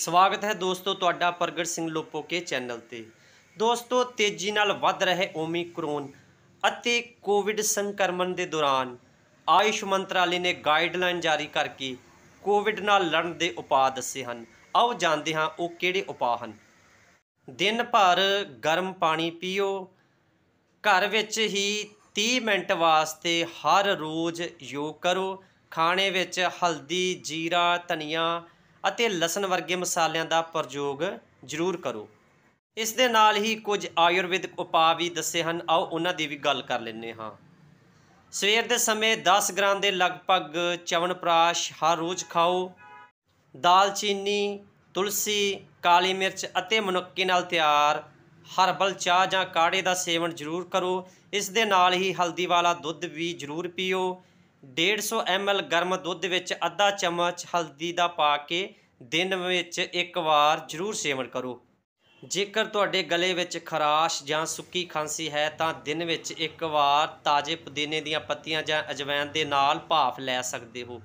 ਸਵਾਗਤ ਹੈ ਦੋਸਤੋ ਤੁਹਾਡਾ ਪ੍ਰਗਟ ਸਿੰਘ ਲੋਪੋਕੇ ਚੈਨਲ ਤੇ ਦੋਸਤੋ ਤੇਜ਼ੀ ਨਾਲ ਵੱਧ ਰਹੇ ਓਮਿਕਰੋਨ ਅਤੇ ਕੋਵਿਡ ਸੰਕਰਮਣ ਦੇ ਦੌਰਾਨ ਆਯੁਸ਼ ਮੰਤਰਾਲੇ ਨੇ ਗਾਈਡਲਾਈਨ ਜਾਰੀ ਕਰਕੇ ਕੋਵਿਡ ਨਾਲ ਲੜਨ ਦੇ ਉਪਾਅ ਦੱਸੇ ਹਨ ਆਓ ਜਾਣਦੇ ਹਾਂ ਉਹ ਕਿਹੜੇ ਉਪਾਅ ਹਨ ਦਿਨ ਭਰ ਗਰਮ ਪਾਣੀ ਪੀਓ ਘਰ ਵਿੱਚ ਹੀ 30 ਮਿੰਟ ਵਾਸਤੇ ਹਰ ਰੋਜ਼ ਯੋਗ ਕਰੋ ਖਾਣੇ ਵਿੱਚ ਹਲਦੀ ਜੀਰਾ ਧਨੀਆ ਅਤੇ ਲਸਣ ਵਰਗੇ ਮਸਾਲਿਆਂ ਦਾ ਪ੍ਰਯੋਗ ਜ਼ਰੂਰ ਕਰੋ ਇਸ ਦੇ ਨਾਲ ਹੀ ਕੁਝ ਆਯੁਰਵੈਦਿਕ ਉਪਾਅ ਵੀ ਦੱਸੇ ਹਨ ਆਓ ਉਹਨਾਂ ਦੀ ਵੀ ਗੱਲ ਕਰ ਲੈਂਦੇ ਹਾਂ ਸਵੇਰ ਦੇ ਸਮੇਂ 10 ਗ੍ਰਾਮ ਦੇ ਲਗਭਗ ਚਵਨਪ੍ਰਾਸ਼ ਹਰ ਰੋਜ਼ ਖਾਓ ਦਾਲਚੀਨੀ ਤੁਲਸੀ ਕਾਲੀ ਮਿਰਚ ਅਤੇ ਮਨੁੱਕੀ ਨਾਲ ਤਿਆਰ ਹਰਬਲ ਚਾਹ ਜਾਂ ਕਾੜੇ ਦਾ ਸੇਵਨ ਜ਼ਰੂਰ ਕਰੋ ਇਸ ਦੇ ਨਾਲ ਹੀ ਹਲਦੀ ਵਾਲਾ ਦੁੱਧ ਵੀ ਜ਼ਰੂਰ ਪੀਓ 150 ml ਗਰਮ ਦੁੱਧ ਵਿੱਚ ਅੱਧਾ ਚਮਚ ਹਲਦੀ ਦਾ ਪਾ ਕੇ ਦਿਨ ਵਿੱਚ ਇੱਕ ਵਾਰ ਜ਼ਰੂਰ ਸੇਵਨ ਕਰੋ ਜੇਕਰ ਤੁਹਾਡੇ ਗਲੇ ਵਿੱਚ ਖਰਾਸ਼ ਜਾਂ ਸੁੱਕੀ ਖਾਂਸੀ ਹੈ ਤਾਂ ਦਿਨ ਵਿੱਚ ਇੱਕ ਵਾਰ ਤਾਜ਼ੇ ਪੁਦੀਨੇ ਦੀਆਂ ਪੱਤੀਆਂ ਜਾਂ ਅਜਵਾਇਣ ਦੇ ਨਾਲ ਭਾਫ ਲੈ ਸਕਦੇ ਹੋ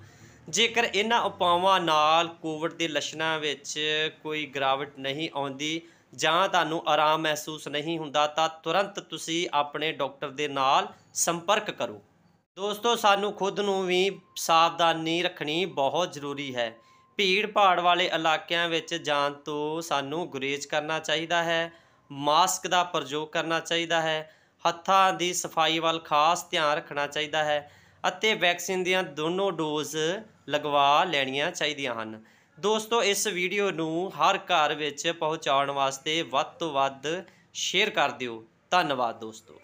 ਜੇਕਰ ਇਹਨਾਂ ਉਪਾਵਾਂ ਨਾਲ ਕੋਵਿਡ ਦੇ ਲੱਛਣਾਂ ਵਿੱਚ ਕੋਈ ਗਰਾਵਟ ਨਹੀਂ ਆਉਂਦੀ ਜਾਂ ਤੁਹਾਨੂੰ ਆਰਾਮ ਮਹਿਸੂਸ ਨਹੀਂ ਹੁੰਦਾ ਤਾਂ ਤੁਰੰਤ ਤੁਸੀਂ ਆਪਣੇ ਡਾਕਟਰ ਦੇ ਨਾਲ ਸੰਪਰਕ ਕਰੋ ਦੋਸਤੋ ਸਾਨੂੰ ਖੁਦ ਨੂੰ ਵੀ ਸਾਵਧਾਨੀ ਰੱਖਣੀ ਬਹੁਤ ਜ਼ਰੂਰੀ ਹੈ ਭੀੜ ਭਾੜ ਵਾਲੇ ਇਲਾਕਿਆਂ ਵਿੱਚ ਜਾਣ ਤੋਂ ਸਾਨੂੰ ਗੁਰੇਜ਼ ਕਰਨਾ ਚਾਹੀਦਾ ਹੈ ਮਾਸਕ ਦਾ ਪ੍ਰਯੋਗ ਕਰਨਾ ਚਾਹੀਦਾ ਹੈ ਹੱਥਾਂ ਦੀ ਸਫਾਈ ਵੱਲ ਖਾਸ ਧਿਆਨ ਰੱਖਣਾ ਚਾਹੀਦਾ ਹੈ ਅਤੇ ਵੈਕਸੀਨ ਦੀਆਂ ਦੋਨੋਂ ਡੋਜ਼ ਲਗਵਾ ਲੈਣੀਆਂ ਚਾਹੀਦੀਆਂ ਹਨ ਦੋਸਤੋ ਇਸ ਵੀਡੀਓ ਨੂੰ ਹਰ ਘਰ ਵਿੱਚ ਪਹੁੰਚਾਉਣ ਵਾਸਤੇ ਵੱਧ ਤੋਂ ਵੱਧ ਸ਼ੇਅਰ ਕਰ ਦਿਓ ਧੰਨਵਾਦ ਦੋਸਤੋ